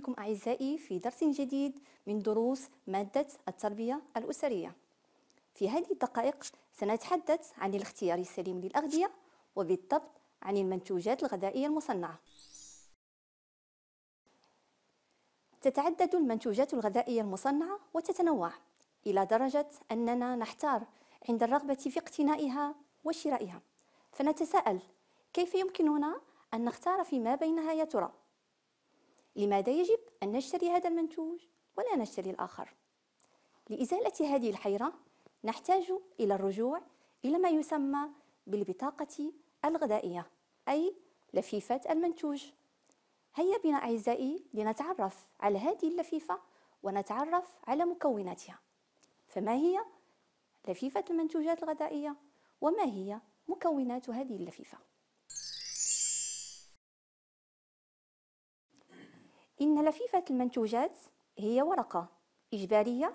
بكم أعزائي في درس جديد من دروس مادة التربية الأسرية في هذه الدقائق سنتحدث عن الاختيار السليم للأغذية وبالضبط عن المنتوجات الغذائية المصنعة تتعدد المنتوجات الغذائية المصنعة وتتنوع إلى درجة أننا نحتار عند الرغبة في اقتنائها وشرائها فنتساءل كيف يمكننا أن نختار فيما بينها يا ترى؟ لماذا يجب أن نشتري هذا المنتوج ولا نشتري الآخر؟ لإزالة هذه الحيرة نحتاج إلى الرجوع إلى ما يسمى بالبطاقة الغذائية أي لفيفة المنتوج هيا بنا أعزائي لنتعرف على هذه اللفيفة ونتعرف على مكوناتها فما هي لفيفة المنتوجات الغذائية وما هي مكونات هذه اللفيفة إن لفيفة المنتوجات هي ورقة إجبارية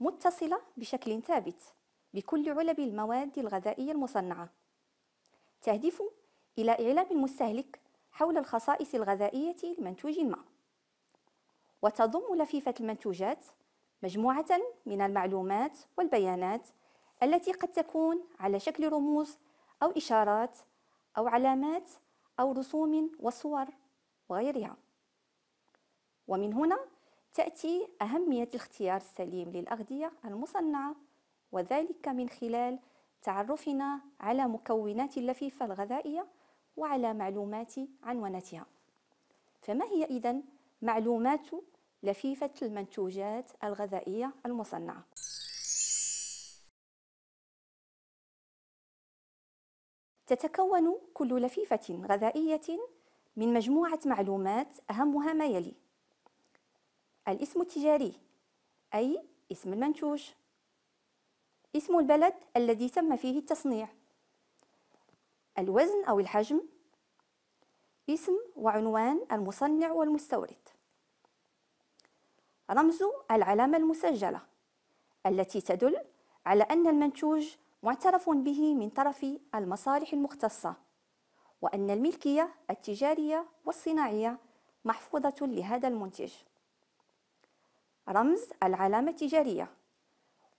متصلة بشكل ثابت بكل علب المواد الغذائية المصنعة تهدف إلى إعلام المستهلك حول الخصائص الغذائية لمنتوج ما وتضم لفيفة المنتوجات مجموعة من المعلومات والبيانات التي قد تكون على شكل رموز أو إشارات أو علامات أو رسوم وصور وغيرها ومن هنا تأتي أهمية الاختيار السليم للأغذية المصنعة وذلك من خلال تعرفنا على مكونات اللفيفة الغذائية وعلى معلومات عنونتها فما هي إذن معلومات لفيفة المنتوجات الغذائية المصنعة تتكون كل لفيفة غذائية من مجموعة معلومات أهمها ما يلي الاسم التجاري أي اسم المنتوج اسم البلد الذي تم فيه التصنيع الوزن أو الحجم اسم وعنوان المصنع والمستورد رمز العلامة المسجلة التي تدل على أن المنتوج معترف به من طرف المصالح المختصة وأن الملكية التجارية والصناعية محفوظة لهذا المنتج رمز العلامة التجارية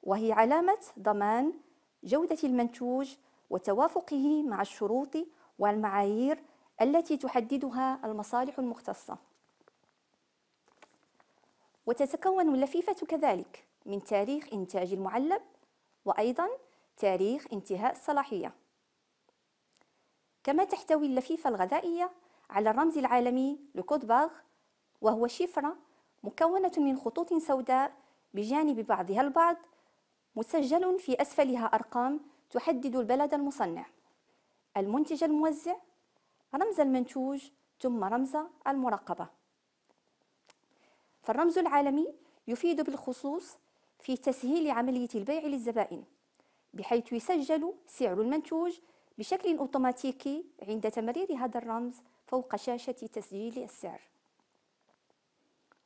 وهي علامة ضمان جودة المنتوج وتوافقه مع الشروط والمعايير التي تحددها المصالح المختصة وتتكون اللفيفة كذلك من تاريخ إنتاج المعلب وأيضا تاريخ انتهاء الصلاحية كما تحتوي اللفيفة الغذائية على الرمز العالمي لكودباغ وهو شفرة مكونة من خطوط سوداء بجانب بعضها البعض مسجل في أسفلها أرقام تحدد البلد المصنع المنتج الموزع رمز المنتوج ثم رمز المراقبة فالرمز العالمي يفيد بالخصوص في تسهيل عملية البيع للزبائن بحيث يسجل سعر المنتوج بشكل أوتوماتيكي عند تمرير هذا الرمز فوق شاشة تسجيل السعر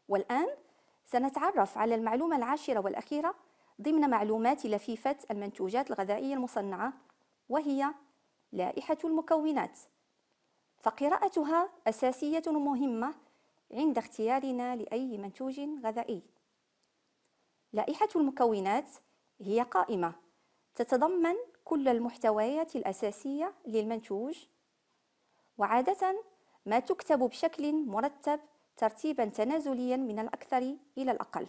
والآن سنتعرف على المعلومة العاشرة والأخيرة ضمن معلومات لفيفة المنتوجات الغذائية المصنعة وهي لائحة المكونات فقراءتها أساسية ومهمة عند اختيارنا لأي منتوج غذائي لائحة المكونات هي قائمة تتضمن كل المحتويات الأساسية للمنتوج وعادة ما تكتب بشكل مرتب ترتيبا تنازليا من الأكثر إلى الأقل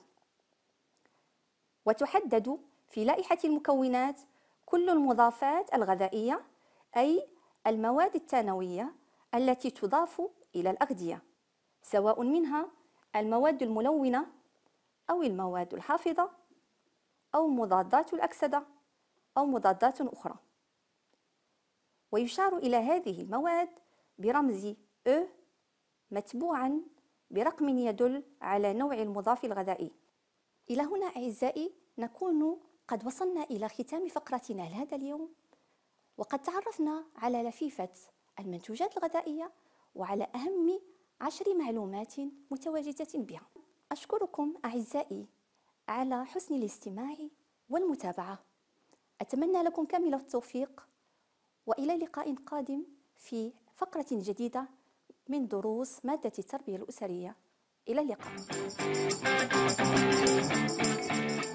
وتحدد في لائحة المكونات كل المضافات الغذائية أي المواد التانوية التي تضاف إلى الأغذية سواء منها المواد الملونة أو المواد الحافظة أو مضادات الأكسدة أو مضادات أخرى ويشار إلى هذه المواد برمز E متبوعا برقم يدل على نوع المضاف الغذائي إلى هنا أعزائي نكون قد وصلنا إلى ختام فقرتنا لهذا اليوم وقد تعرفنا على لفيفة المنتوجات الغذائية وعلى أهم عشر معلومات متواجدة بها أشكركم أعزائي على حسن الاستماع والمتابعة أتمنى لكم كامل التوفيق وإلى لقاء قادم في فقرة جديدة من دروس مادة التربية الأسرية إلى اللقاء